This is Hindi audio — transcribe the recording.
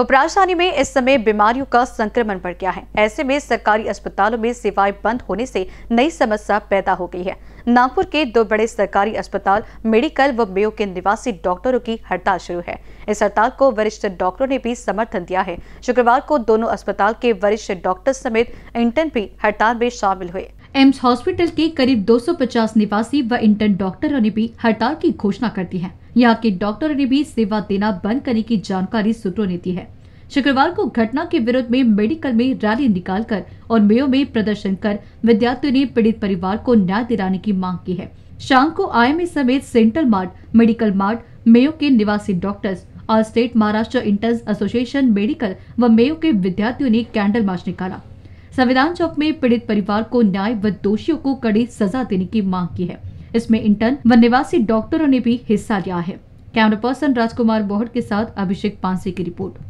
उपराजधानी में इस समय बीमारियों का संक्रमण बढ़ गया है ऐसे में सरकारी अस्पतालों में सेवाएं बंद होने से नई समस्या पैदा हो गई है नागपुर के दो बड़े सरकारी अस्पताल मेडिकल व मेयो के निवासी डॉक्टरों की हड़ताल शुरू है इस हड़ताल को वरिष्ठ डॉक्टरों ने भी समर्थन दिया है शुक्रवार को दोनों अस्पताल के वरिष्ठ डॉक्टर समेत इंटर्न भी हड़ताल में शामिल हुए एम्स हॉस्पिटल के करीब 250 निवासी व इंटर्न डॉक्टरों ने भी हड़ताल की घोषणा कर दी है यहाँ के डॉक्टरों ने भी सेवा देना बंद करने की जानकारी सूत्रों ने दी है शुक्रवार को घटना के विरोध में मेडिकल में रैली निकालकर और मेयो में प्रदर्शन कर विद्यार्थियों ने पीड़ित परिवार को न्याय दिलाने की मांग की है शाम को आईएमए समेत central mart medical mart Mayo के निवासी डॉक्टर्स और state Maharashtra interns association medical व मेयो के विद्यार्थियों ने कैंडल मार्च निकाला संविधान चौक में पीड़ित परिवार को न्याय व दोषियों को कड़ी सजा देने की मांग की है इसमें इंटर्न व निवासी डॉक्टरों ने भी हिस्सा लिया है कैमरा पर्सन राजकुमार बोहट के साथ अभिषेक पांसे की रिपोर्ट